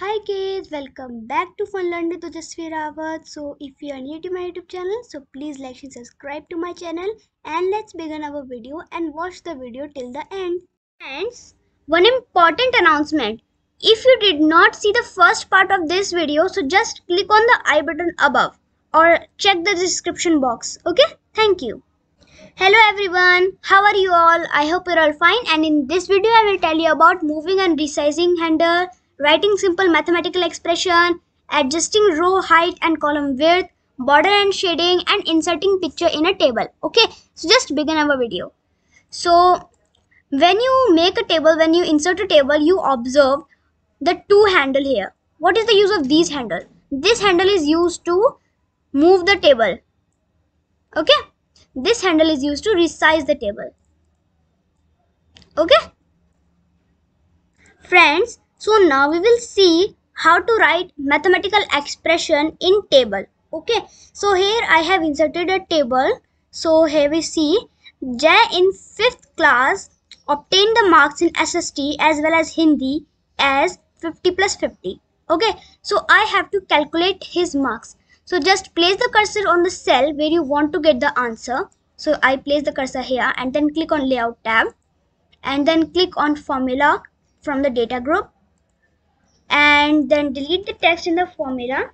Hi kids, welcome back to Fun Learning to Jasvi Rawat. So if you are new to my YouTube channel, so please like and subscribe to my channel and let's begin our video and watch the video till the end. Friends, one important announcement. If you did not see the first part of this video, so just click on the I button above or check the description box. Okay, thank you. Hello everyone, how are you all? I hope you're all fine and in this video I will tell you about moving and resizing handle writing simple mathematical expression, adjusting row height and column width, border and shading and inserting picture in a table. Okay, so just begin our video. So when you make a table, when you insert a table, you observe the two handle here. What is the use of these handle? This handle is used to move the table. Okay, this handle is used to resize the table. Okay. Friends, so now we will see how to write mathematical expression in table. Okay. So here I have inserted a table. So here we see Jay in 5th class obtained the marks in SST as well as Hindi as 50 plus 50. Okay. So I have to calculate his marks. So just place the cursor on the cell where you want to get the answer. So I place the cursor here and then click on layout tab and then click on formula from the data group and then delete the text in the formula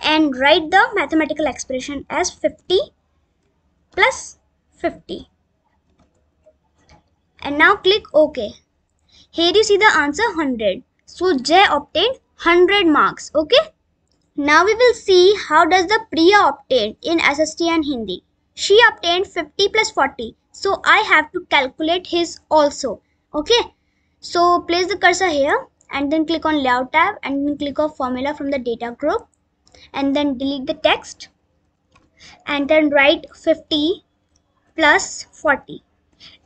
and write the mathematical expression as 50 plus 50 and now click OK. Here you see the answer 100. So J obtained 100 marks. Okay. Now we will see how does the Priya obtain in SST and Hindi. She obtained 50 plus 40. So I have to calculate his also. Okay. So place the cursor here and then click on layout tab and then click on formula from the data group and then delete the text and then write 50 plus 40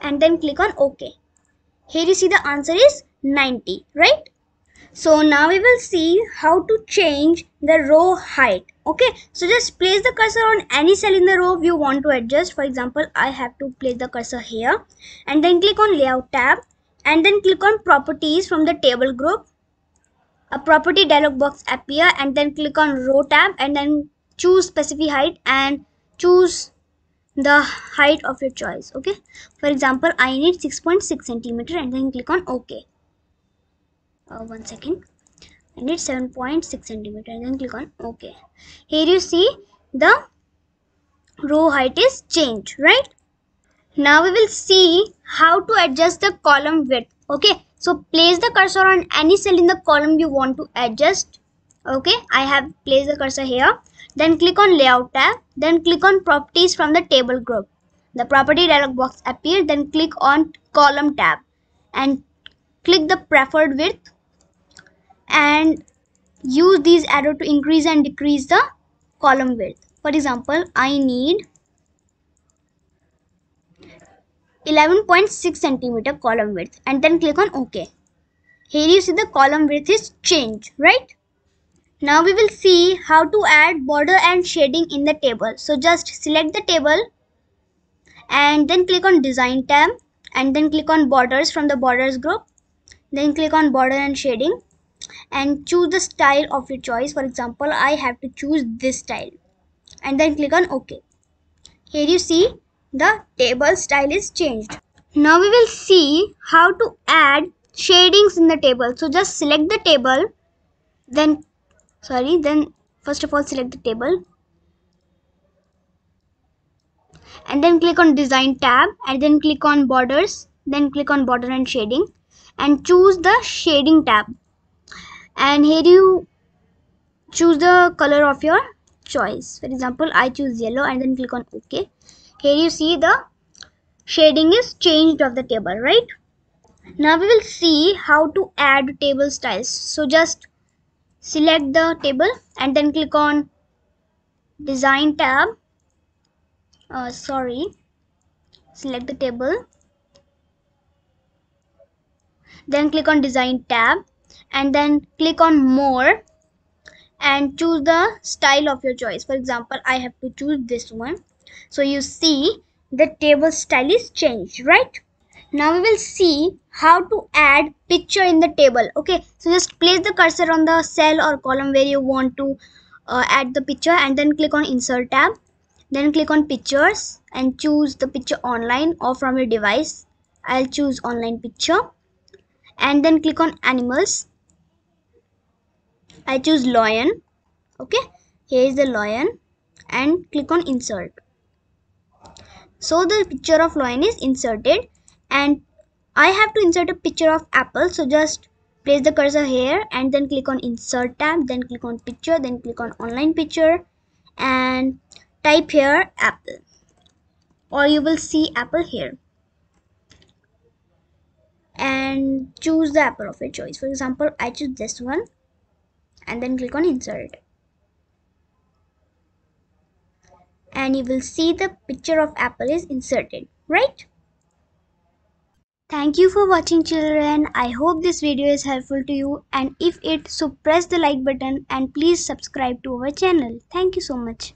and then click on OK. Here you see the answer is 90, right? So now we will see how to change the row height. Okay, so just place the cursor on any cell in the row you want to adjust. For example, I have to place the cursor here and then click on layout tab and then click on properties from the table group. A property dialog box appear and then click on row tab and then choose specific height and choose the height of your choice. Okay. For example, I need 6.6 .6 centimeter and then click on OK. Uh, one second. I need 7.6 centimeter and then click on OK. Here you see the row height is changed, right? Now we will see how to adjust the column width. Okay. So place the cursor on any cell in the column you want to adjust. Okay. I have placed the cursor here. Then click on layout tab. Then click on properties from the table group. The property dialog box appears. Then click on column tab and click the preferred width and use these arrow to increase and decrease the column width. For example, I need 11.6 centimeter column width and then click on OK. Here you see the column width is changed, right? Now we will see how to add border and shading in the table. So just select the table and then click on design tab and then click on borders from the borders group. Then click on border and shading and choose the style of your choice. For example, I have to choose this style and then click on OK. Here you see the table style is changed. Now we will see how to add shadings in the table. So just select the table then sorry then first of all select the table and then click on design tab and then click on borders then click on border and shading and choose the shading tab and here you choose the color of your choice for example i choose yellow and then click on ok here you see the shading is changed of the table right now we will see how to add table styles so just select the table and then click on design tab uh, sorry select the table then click on design tab and then click on more and choose the style of your choice for example i have to choose this one so you see the table style is changed, right? Now we will see how to add picture in the table. Okay, so just place the cursor on the cell or column where you want to uh, add the picture and then click on insert tab. Then click on pictures and choose the picture online or from your device. I'll choose online picture and then click on animals. I choose lion. Okay, here is the lion and click on insert so the picture of lion is inserted and I have to insert a picture of apple. So just place the cursor here and then click on insert tab, then click on picture, then click on online picture and type here apple or you will see apple here and choose the apple of your choice for example i choose this one and then click on insert and you will see the picture of apple is inserted, right? Thank you for watching children. I hope this video is helpful to you and if it so press the like button and please subscribe to our channel. Thank you so much.